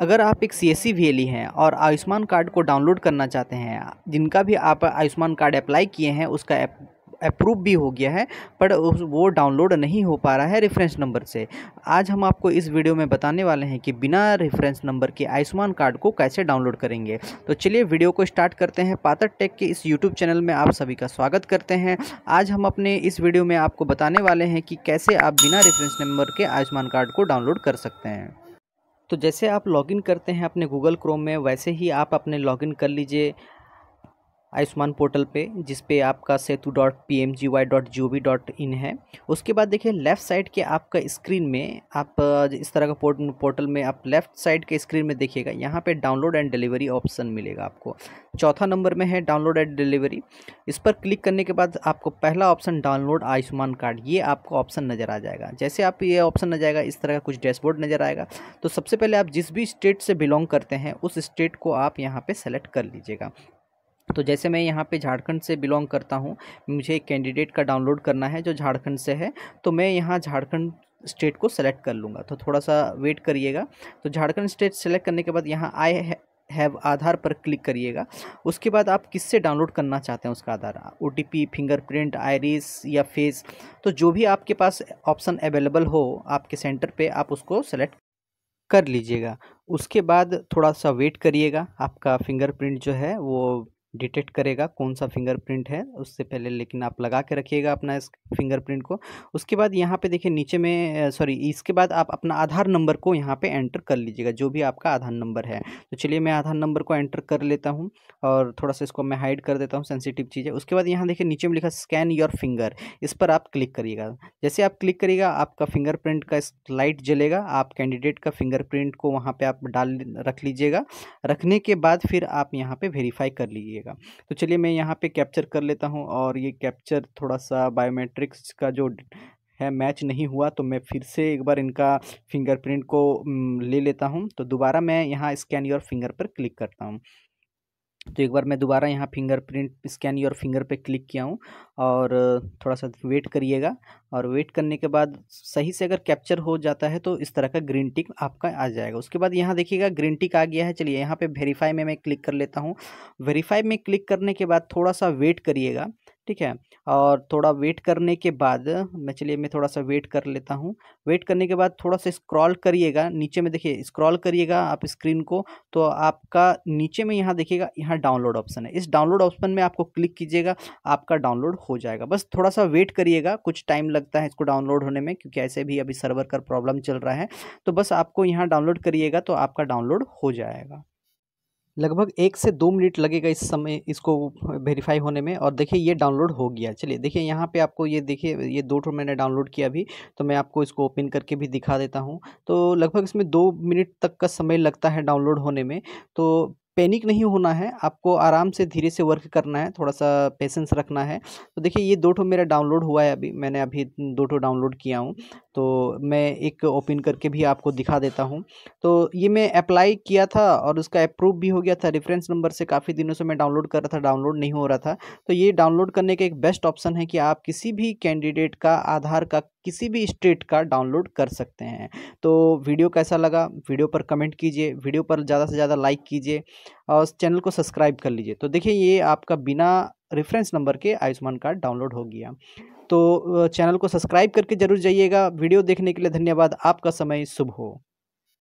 अगर आप एक सी एस e e हैं और आयुष्मान कार्ड को डाउनलोड करना चाहते हैं जिनका भी आप आयुष्मान कार्ड अप्लाई किए हैं उसका एप अप्रूव भी हो गया है पर वो डाउनलोड नहीं हो पा रहा है रेफरेंस नंबर से आज हम आपको इस वीडियो में बताने वाले हैं कि बिना रेफरेंस नंबर के आयुष्मान कार्ड को कैसे डाउनलोड करेंगे तो चलिए वीडियो को स्टार्ट करते हैं पातर टेक के इस यूट्यूब चैनल में आप सभी का स्वागत करते हैं आज हम अपने इस वीडियो में आपको बताने वाले हैं कि कैसे आप बिना रेफरेंस नंबर के आयुष्मान कार्ड को डाउनलोड कर सकते हैं तो जैसे आप लॉगिन करते हैं अपने गूगल क्रोम में वैसे ही आप अपने लॉगिन कर लीजिए आयुष्मान पोर्टल पे जिस पे आपका Setu dot P M G Y dot G O V dot in है उसके बाद देखिए लेफ्ट साइड के आपका स्क्रीन में आप इस तरह का पोर्टल में आप लेफ्ट साइड के स्क्रीन में देखिएगा यहाँ पे डाउनलोड एंड डिलीवरी ऑप्शन मिलेगा आपको चौथा नंबर में है डाउनलोड एंड डिलीवरी इस पर क्लिक करने के बाद आपको पहला ऑप्शन डाउनलोड आयुष्मान कार्ड ये आपको ऑप्शन नज़र आ जाएगा जैसे आप ये ऑप्शन नजर आएगा इस तरह का कुछ डैशबोर्ड नज़र आएगा तो सबसे पहले आप जिस भी स्टेट से बिलोंग करते हैं उस स्टेट को आप यहाँ पर सेलेक्ट कर लीजिएगा तो जैसे मैं यहाँ पे झारखंड से बिलोंग करता हूँ मुझे एक कैंडिडेट का डाउनलोड करना है जो झारखंड से है तो मैं यहाँ झारखंड स्टेट को सेलेक्ट कर लूँगा तो थोड़ा सा वेट करिएगा तो झारखंड स्टेट सेलेक्ट करने के बाद यहाँ आई हैव आधार पर क्लिक करिएगा उसके बाद आप किससे डाउनलोड करना चाहते हैं उसका Aadhaar O T P fingerprint iris या फेस तो जो भी आपके पास ऑप्शन अवेलेबल हो आपके सेंटर पे आप उसको सेलेक्ट कर लीजिएगा उसके बाद थोड़ा सा वेट करिएगा आपका फिंगरप्रिंट जो है वो डिटेक्ट करेगा कौन सा फिंगरप्रिंट है उससे पहले लेकिन आप लगा के रखिएगा अपना इस फिंगरप्रिंट को उसके बाद यहाँ पे देखिए नीचे में सॉरी इसके बाद आप अपना आधार नंबर को यहाँ पे एंटर कर लीजिएगा जो भी आपका आधार नंबर है तो चलिए मैं आधार नंबर को एंटर कर लेता हूँ और थोड़ा सा इसको मैं हाइड कर देता हूँ सेंसिटिव चीज़ें उसके बाद यहाँ देखिए नीचे में लिखा स्कैन योर फिंगर इस पर आप क्लिक करिएगा जैसे आप क्लिक करिएगा आपका फिंगरप्रिंट का लाइट जलेगा आप कैंडिडेट का फिंगरप्रिंट को वहाँ पर आप डाल रख लीजिएगा रखने के बाद फिर आप यहाँ पर वेरीफाई कर लीजिए करिएगा तो चलिए मैं यहाँ पे कैप्चर कर लेता हूँ और ये कैप्चर थोड़ा सा बायोमेट्रिक्स का जो है मैच नहीं हुआ तो मैं फिर से एक बार इनका फिंगरप्रिंट को ले लेता हूँ तो दोबारा मैं यहाँ स्कैन योर फिंगर पर क्लिक करता हूँ तो एक बार मैं दोबारा यहाँ फिंगरप्रिंट स्कैन योर फिंगर पे क्लिक किया हूँ और थोड़ा सा वेट करिएगा और वेट करने के बाद सही से अगर कैप्चर हो जाता है तो इस तरह का ग्रीन टिक आपका आ जाएगा उसके बाद यहाँ देखिएगा ग्रीन टिक आ गया है चलिए यहाँ पे वेरीफाई में मैं क्लिक कर लेता हूँ वेरीफाई में क्लिक करने के बाद थोड़ा सा वेट करिएगा ठीक है और थोड़ा वेट करने के बाद मैं चलिए मैं थोड़ा सा वेट कर लेता हूँ वेट करने के बाद थोड़ा सा स्क्रॉल करिएगा नीचे में देखिए स्क्रॉल करिएगा आप स्क्रीन को तो आपका नीचे में यहाँ देखिएगा यहाँ डाउनलोड ऑप्शन है इस डाउनलोड ऑप्शन में आपको क्लिक कीजिएगा आपका डाउनलोड हो जाएगा बस थोड़ा सा वेट करिएगा कुछ टाइम लगता है इसको डाउनलोड होने में क्योंकि ऐसे भी अभी सर्वर का प्रॉब्लम चल रहा है तो बस आपको यहाँ डाउनलोड करिएगा तो आपका डाउनलोड हो जाएगा लगभग एक से दो मिनट लगेगा इस समय इसको वेरीफाई होने में और देखिए ये डाउनलोड हो गया चलिए देखिए यहाँ पे आपको ये देखिए ये दो टो मैंने डाउनलोड किया अभी तो मैं आपको इसको ओपन करके भी दिखा देता हूँ तो लगभग इसमें दो मिनट तक का समय लगता है डाउनलोड होने में तो पैनिक नहीं होना है आपको आराम से धीरे से वर्क करना है थोड़ा सा पेशेंस रखना है तो देखिए ये दो ठो मेरा डाउनलोड हुआ है अभी मैंने अभी दो ठो डाउनलोड किया हूँ तो मैं एक ओपन करके भी आपको दिखा देता हूँ तो ये मैं अप्लाई किया था और उसका अप्रूव भी हो गया था रेफरेंस नंबर से काफ़ी दिनों से मैं डाउनलोड कर रहा था डाउनलोड नहीं हो रहा था तो ये डाउनलोड करने का एक बेस्ट ऑप्शन है कि आप किसी भी कैंडिडेट का आधार का किसी भी स्टेट का डाउनलोड कर सकते हैं तो वीडियो कैसा लगा वीडियो पर कमेंट कीजिए वीडियो पर ज़्यादा से ज़्यादा लाइक कीजिए और चैनल को सब्सक्राइब कर लीजिए तो देखिए ये आपका बिना रेफरेंस नंबर के आयुष्मान कार्ड डाउनलोड हो गया तो चैनल को सब्सक्राइब करके जरूर जाइएगा वीडियो देखने के लिए धन्यवाद आपका समय शुभ हो